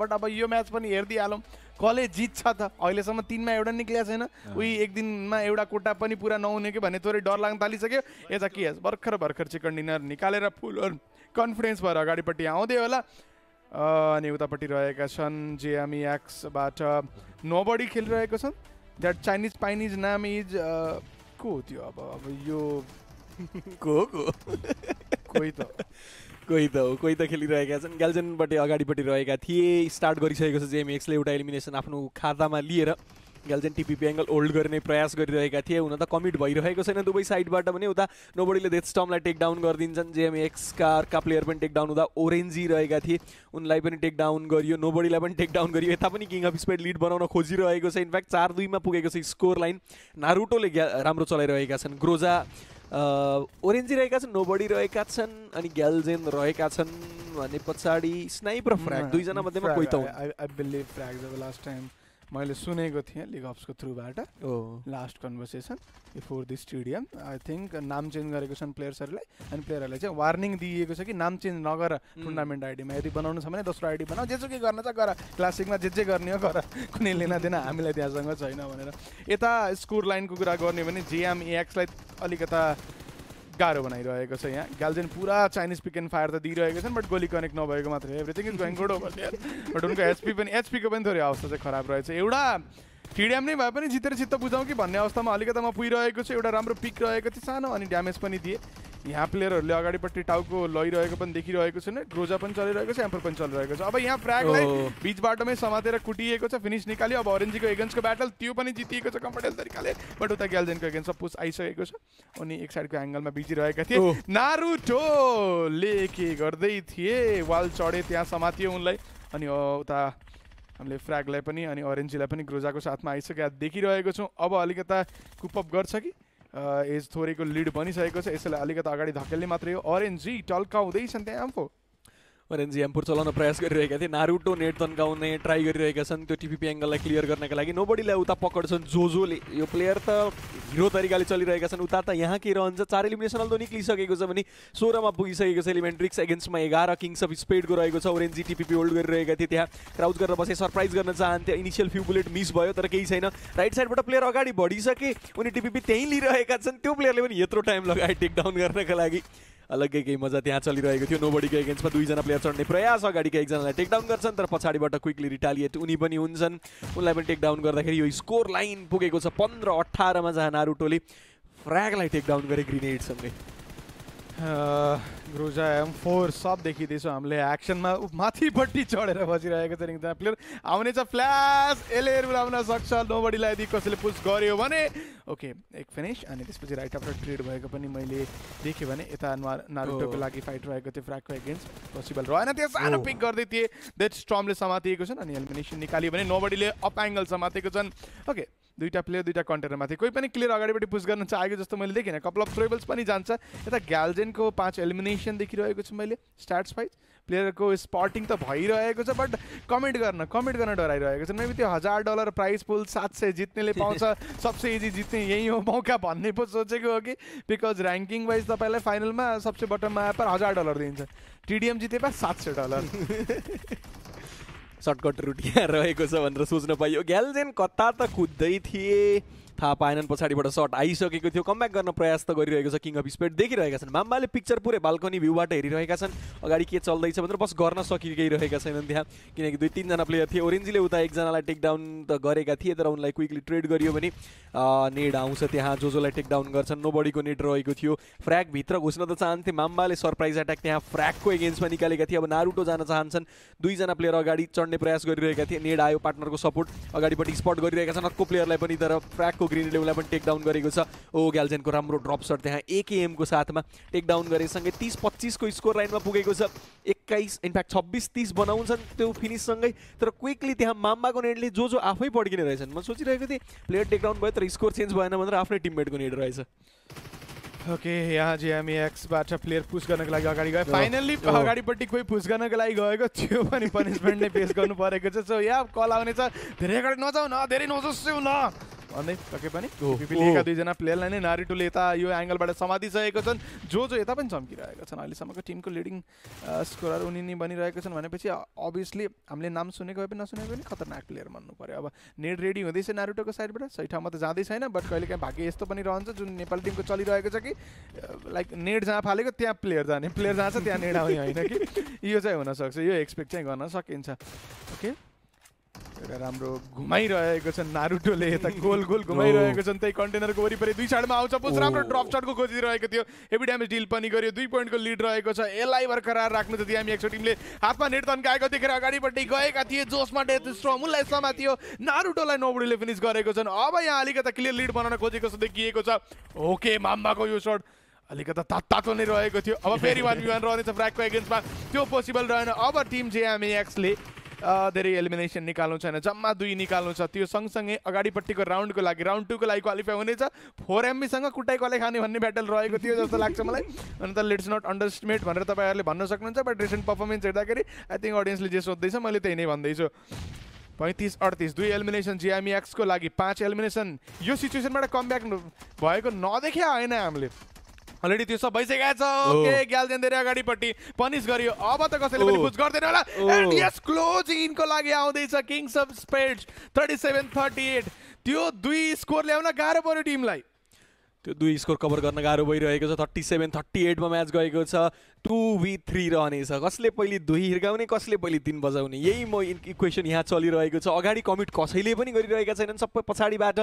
But अब यो match पनि हेरिदिइहालौँ कसले जित्छ त अहिलेसम्म तिनमा एउटा निक्लिएको छैन उही एक दिनमा एउटा कोटा पनि पुरा नहुने कि भन्ने थोरै डर लाग्न थालिसक्यो यता के भर्खर भर्खर चिकन डिनर निकालेर फुल कन्फिडेन्स भएर अगाडिपट्टि आउँदै होला अनि उतापट्टि रहेका छन् जेएमी एक्सबाट नोबडी खेलिरहेको छन् द्याट चाइनिज पाइनिज नाम इज को हो त्यो अब अब यो को कोही त कोही त हो कोही त खेलिरहेका छन् ग्याल्जनबाट अगाडिपट्टि रहेका थिए स्टार्ट गरिसकेको छ जेएमएक्सले एउटा एलिमिनेसन आफ्नो खातामा लिएर ग्यालजेन टिपिपी एङ्गल होल्ड गर्ने प्रयास गरिरहेका थिए हुन त कमिट भइरहेको छैन दुवै साइडबाट पनि उता नोबडीले डेथ स्टमलाई टेकडाउन गरिदिन्छन् जेएमएक्सका अर्का प्लेयर पनि डाउन हुँदा ओरेन्जी रहेका थिए उनलाई पनि टेक डाउन गरियो नोबडीलाई पनि टेक डाउन गरियो यता पनि किङ अफ स्पेड लिड बनाउन खोजिरहेको छ इनफ्याक्ट चार दुईमा पुगेको छ स्कोर लाइन नारुटोले राम्रो चलाइरहेका छन् ग्रोजा ओरेन्जी रहेका छन् नोबडी रहेका छन् अनि ग्यालजेन रहेका छन् भने पछाडि स्नाइपर फ्र्याग दुईजना मध्येमा कोही त I believe frag the last time मैले सुनेको थिएँ लिग अफ्सको थ्रुबाट हो last conversation before the stadium I think नाम चेन्ज गरेको छन् प्लेयर्सहरूलाई अनि प्लेयरहरूलाई चाहिँ वार्निङ दिइएको छ कि नाम चेन्ज नगर टुर्नामेन्ट आइडीमा यदि बनाउनु छ भने दोस्रो आइडी बनाऊ के गर्न छ गर क्लासिकमा जे जे गर्ने हो गर कुनै लिन दिन हामीलाई त्यहाँसँग छैन भनेर यता स्कोर लाइनको कुरा गर्ने भने जेएम एक्सलाई अलिकता गाह्रो बनाइरहेको छ यहाँ गाल्जेन पुरा चाइनिज पिक एन्ड फायर त दिइरहेको छन् बट गोली कनेक्ट नभएको मात्रै everything is going good over but उनको एचपी पनि एचपीको पनि थोरै अवस्था चाहिँ खराब रहेछ एउटा फिडियम नै भए पनि जितेर चित्त बुझाउँ कि भन्ने अवस्थामा अलिकति म पुगिरहेको छु एउटा राम्रो पिक रहेको थियो सानो अनि ड्यामेज पनि दिएँ यहाँ प्लेयरहरूले अगाडिपट्टि टाउको लैरहेको पनि देखिरहेको छैन ग्रोजा पनि चलिरहेको छ एम्पल पनि चलिरहेको छ अब यहाँ फ्राग बिच बाटोमै समातेर कुटिएको छ फिनिस निकाल्यो अब अरेन्जीको एगेन्स्टको ब्याटल त्यो पनि जितिएको छ कम्फर्टेबल तरिकाले बट उता ग्यालजेनको एगेन्स्टमा पुस आइसकेको छ अनि एक साइडको एङ्गलमा बिजी रहेका थिए ले के गर्दै थिए वाल चढे त्यहाँ समातियो उनलाई अनि उता हामीले फ्र्यागलाई पनि अनि अरेन्जीलाई पनि ग्रोजाको साथमा आइसकेका देखिरहेको छौँ अब अलिकता कुपअप गर्छ कि एज थोरैको लिड बनिसकेको छ यसैलाई अलिकति अगाडि धकेल्ने मात्रै हो अरेन्जी टल्काउँदैछन् त्यहाँ अम्फो ओरेन्जिएम चलाउन प्रयास गरिरहेका थिए नारुटो नेट तन्काउने ट्राई गरिरहेका छन् त्यो टिपिपी एङ्गललाई क्लियर गर्नका लागि नोबडीलाई उता पकड्छन् जोले यो प्लेयर त हिरो तरिकाले चलिरहेका छन् उता त यहाँ के रहन्छ चार इलिमिनेसनल अल्दो निक्लिसकेको छ भने सोह्रमा पुगिसकेको छ इलिमेन्ट्रिक्स एगेन्स्टमा एघार किङ्स अफ स्पेडको रहेको छ ओरेन्जी टिपिपी होल्ड गरिरहेका थिए त्यहाँ क्राउज गरेर बसे सरप्राइज गर्न चाहन्थे इनिसियल फ्यु बुलेट मिस भयो तर केही छैन राइट साइडबाट प्लेयर अगाडि बढिसके उनी टिपिपी त्यहीँ लिइरहेका छन् त्यो प्लेयरले पनि यत्रो टाइम लगाए टेक डाउन गर्नका लागि अलग्गै केही मजा त्यहाँ चलिरहेको थियो नोबडीको एगेन्स्टमा दुईजना प्लेयर चढ्ने प्रयास अगाडिको एकजनालाई टेकडाउन गर्छन् तर पछाडिबाट क्विकली रिटालिएट उनी पनि हुन्छन् उनलाई पनि टेकडाउन गर्दाखेरि यो स्कोर लाइन पुगेको छ पन्ध्र अठारमा जहाँ नारुटोले फ्र्यागलाई टेकडाउन गरे ग्रिनेडसँगै ग्रुजा एम फोर सब देखिँदैछौँ हामीले एक्सनमा माथिपट्टि चढेर बसिरहेको छ एकजना प्लेयर आउनेछ फ्ल्यास यसले आउन सक्छ नोबडीलाई यदि कसैले पुस गर्यो भने ओके एक फिनिस अनि त्यसपछि राइट अफ ट्रेड भएको पनि मैले देखेँ भने यता नारुटोको oh। लागि फाइट रहेको थियो फ्राकको एगेन्स्ट पोसिबल रहेन त्यो सानो पिक oh। गर्दै थिएँ देट स्ट्रमले समातिएको छन् अनि एलिमिनेसन निकाल्यो भने नोबडीले अप एङ्गल समातेको छन् ओके दुईवटा प्लेयर दुईवटा कन्टेनर माथि कोही पनि क्लियर अगाडिपट्टि पुस गर्नु चाहेको जस्तो मैले देखिनँ कपाल अफ ट्रेबल्स पनि जान्छ यता ग्याल्जेनको पाँच एलिमिनेसन देखिरहेको छु मैले स्ट्याट्स फाइज प्लेयरको स्पटिङ त भइरहेको छ बट कमेन्ट गर्न कमेन्ट गर्न डराइरहेको छ मेबी त्यो हजार डलर प्राइज पुल सात सय जित्नेले पाउँछ सबसे इजी जित्ने यही हो मौका भन्ने पो सोचेको हो कि बिकज ऱ्याङ्किङ वाइज तपाईँलाई फाइनलमा सबसे बटममा आएर हजार डलर दिन्छ टिडिएम जितेपा सात सय डलर सर्टकट रुट रहेको छ भनेर सोच्न पाइयो ग्यालजेन कता त कुद्दै थिए था पाएनन् पछाडिबाट सर्ट आइसकेको थियो कमब्याक गर्न प्रयास तो गरिरहेको छ किङ अफ स्पेड देखिरहेका छन् माम्बाले पिक्चर पूरे बाल्कनी भ्यूबाट हेरिरहेका छन् अगाडि के चलते भनेर बस कर सकिरहेका छैनन् त्यहाँ किनकि दुई तिनजना प्लेयर थिए ओरेन्जीले उता एकजनालाई टेकडाउन तो गरेका थिए तर उनलाई क्विकली ट्रेड करो भने नेड आउँछ त्यहाँ जो जोलाई टेकडाउन गर्छन् नो को नेट रहेको थियो फ्र्याकभित्र घुस्न त चाहन्थे माम्बाले सर्प्राइज एट्याक त्यहाँ फ्र्याकको एगेन्स्टमा निकालेका थिए अब नारुटो जान चाहन्छन् दुईजना प्लेयर अगाडि चढ़ने प्रयास गरिरहेका थिए नेड पार्टनर को सपोर्ट अगाडिपट्टि स्पट कर छन् अर्को प्लेयरलाई पनि तर ग्रिन इलेभेनलाई पनि टेकडाउन गरेको छ ओ ग्याल्जेनको राम्रो ड्रप सट त्यहाँ एकेएमको साथमा टेकडाउन गरेसँगै तिस पच्चिसको स्कोर लाइनमा पुगेको छ एक्काइस इनफ्याक्ट छब्बिस तिस बनाउँछन् त्यो फिनिससँगै तर क्विकली त्यहाँ माम्बाको नेटले जो जो आफै पड्किने रहेछन् म सोचिरहेको थिएँ प्लेयर टेकडाउन भयो तर स्कोर चेन्ज भएन भनेर आफ्नै टिममेटको नेट रहेछ ओके यहाँ हामी एक्सबाट प्लेयर पुस गर्नको लागि अगाडि गयो फाइनल्ली अगाडिपट्टि कोही पुस गर्नको लागि गएको त्यो पनि पनिसमेन्ट नै फेस गर्नु परेको छ सो यहाँ कल आउनेछ धेरै अगाडि नजाउ न धेरै नजोस्यौ न भन्दै पनि लिएका दुईजना प्लेयरलाई नै नारिटोले यता यो एङ्गलबाट समातिसकेको छन् जो जो यता पनि चम्किरहेका छन् अहिलेसम्मको टिमको लिडिङ स्कोरर उनी नै बनिरहेको छन् भनेपछि अभियसली हामीले नाम सुनेको भए पनि नसुनेको पनि खतरनाक प्लेयर भन्नु पऱ्यो अब नेट रेडी हुँदैछ नारुटोको साइडबाट सही ठाउँमा त जाँदै छैन बट कहिले काहीँ भाग्य यस्तो पनि रहन्छ जुन नेपाली टिमको चलिरहेको छ कि लाइक नेट जहाँ फालेको त्यहाँ प्लेयर जाने प्लेयर जान्छ त्यहाँ नेट आउने होइन कि यो चाहिँ हुनसक्छ यो एक्सपेक्ट चाहिँ गर्न सकिन्छ ओके राम्रो घुमाइरहेको छन् नारुटोले यता गोल गोल घुमाइरहेको छन् त्यही कन्टेनरको वरिपरि दुई साइडमा आउँछ पोस्ट राम्रो ड्रप सटको खोजिरहेको थियो हेभी ड्यामेज डिल पनि गर्यो दुई पोइन्टको लिड रहेको छ यसलाई बरकरार राख्नु जति हामी एक्सो टिमले हातमा नेट तन्काएको देखेर अगाडिपट्टि गएका थिए जोसमा डेथ स्ट्रमुललाई समातियो नारुटोलाई नोबडीले फिनिस गरेको छन् अब यहाँ अलिकता क्लियर लिड बनाउन खोजेको जस्तो देखिएको छ ओके माम्बाको यो सर्ट अलिकता तात तातो नै रहेको थियो अब फेरि वान विवान रहनेछ फ्रागको एगेन्स्टमा त्यो पोसिबल रहेन अब टिम जेएमएक्सले धेरै एलिमिनेसन निकाल्नु छैन जम्मा दुई निकाल्नु छ त्यो सँगसँगै अगाडिपट्टिको राउन्डको लागि राउन्ड टूको लागि क्वालिफाई हुनेछ फोर एमबीसँग कुटाइ कसले खाने भन्ने ब्याटल रहेको थियो जस्तो लाग्छ मलाई अन्त लेट्स नट अन्डरस्टिमेट भनेर तपाईँहरूले भन्न सक्नुहुन्छ बट रिसेन्ट पर्फर्मेन्स हेर्दाखेरि आई थिङ्क अडियन्सले जे सोध्दैछ मैले त्यही नै भन्दैछु पैँतिस अडतिस दुई एलिमिनेसन जिएमिएक्सको e लागि पाँच एलिमिनेसन यो सिचुएसनबाट कमब्याक ब्याक भएको नदेखे आएन हामीले अलरेडी त्यो सब भइसकेको छ ओके ग्याल ग्याल्देन धेरै अगाडिपट्टि पनिस गरियो अब त कसैले पनि बुझ गर्दैन होला एन्ड यस क्लोज इनको लागि आउँदैछ किङ्स अफ स्पेड्स 37 38 त्यो दुई स्कोर ल्याउन गाह्रो पर्यो टिमलाई त्यो दुई स्कोर कभर गर्न गाह्रो भइरहेको छ थर्टी सेभेन थर्टी एटमा म्याच गएको छ टु वि थ्री रहनेछ कसले पहिले दुई हिर्काउने कसले पहिले तिन बजाउने यही म इक्वेसन यहाँ चलिरहेको छ अगाडि कमिट कसैले पनि गरिरहेका छैनन् सबै पछाडिबाट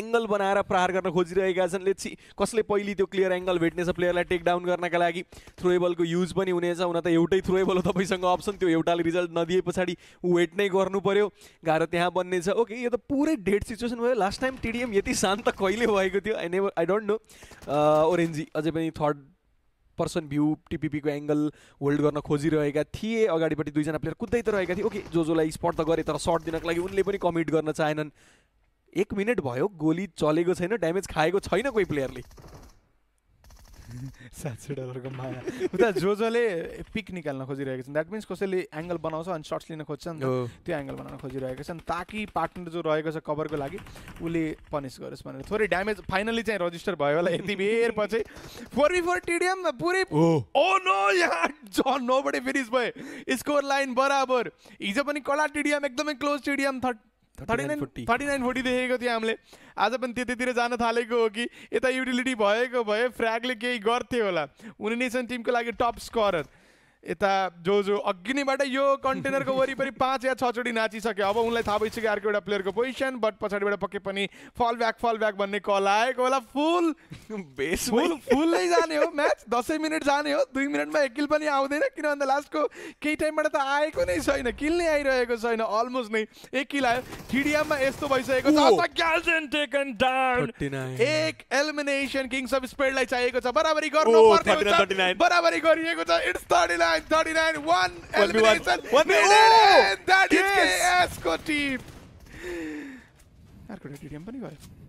एङ्गल बनाएर प्रहार गर्न खोजिरहेका छन् लेट्स कसले पहिले त्यो क्लियर एङ्गल भेट्नेछ प्लेयरलाई टेक डाउन गर्नका लागि थ्रोएबलको युज पनि हुनेछ हुन त एउटै थ्रोएबल हो तपाईँसँग अप्सन त्यो एउटाले रिजल्ट नदिए पछाडि वेट नै गर्नु पर्यो गाह्रो त्यहाँ बन्नेछ ओके यो त पुरै डेड सिचुएसन भयो लास्ट टाइम टिडिएम यति शान्त कहिले भएको थियो I never I don't know ओरेन्जी अझै पनि थर्ड पर्सन भ्यू टिपिपीको एङ्गल होल्ड गर्न खोजिरहेका थिए अगाडिपट्टि दुईजना प्लेयर कुद्दै त रहेका थिए ओके जो जोलाई स्पट त गरे तर सर्ट दिनको लागि उनले पनि कमिट गर्न चाहेनन् एक मिनट भयो गोली चलेको छैन ड्यामेज खाएको छैन कोही प्लेयरले सात सय डलरको माया उता जो जसले पिक निकाल्न खोजिरहेको छन् द्याट मिन्स कसैले एङ्गल बनाउँछ अनि सर्ट्स लिन खोज्छ नि त्यो एङ्गल बनाउन खोजिरहेको छन् ताकि पार्टनर जो रहेको छ कभरको लागि उसले पनिस गरोस् भनेर थोरै ड्यामेज फाइनली चाहिँ रजिस्टर भयो होला यति बेर पछि फोर बी फोर टिडिएम पुरै ओ नो oh यहाँ जन नोबाट फिनिस भयो स्कोर लाइन बराबर हिजो पनि कडा टिडिएम एकदमै close TDM thirty thirty nine thirty nine forty देखेको थियो हामीले आज पनि त्यतातिर जान थालेको हो कि यता युटिलिटी भएको भए फ्र्यागले केही गर्थ्यो होला उनी नै टिमको लागि टप स्कोरर यता जो जो अग्निबाट यो कन्टेनरको वरिपरि पाँच या छचोटि नाचिसक्यो अब उनलाई थाहा भइसक्यो अर्को एउटा प्लेयरको पोजिसन बट पछाडिबाट पक्कै पनि फल ब्याक फल ब्याक भन्ने कल आएको होला फुल बेस फुल फुल नै जाने हो म्याच दसैँ मिनट जाने हो दुई मिनटमा एक किल पनि आउँदैन किनभने लास्टको केही टाइमबाट त आएको नै छैन किल नै आइरहेको छैन अलमोस्ट नै एक किल आयो थिडियममा यस्तो भइसकेको छ एक एलिमिनेसन किङ्स अफ स्पेडलाई चाहिएको छ बराबरी गर्नु बराबरी गरिएको छ it's thirty 39, 39, one elimination. One, one minute, oh! and that yes. is KS ko team. यार कोई टीम बनी भाई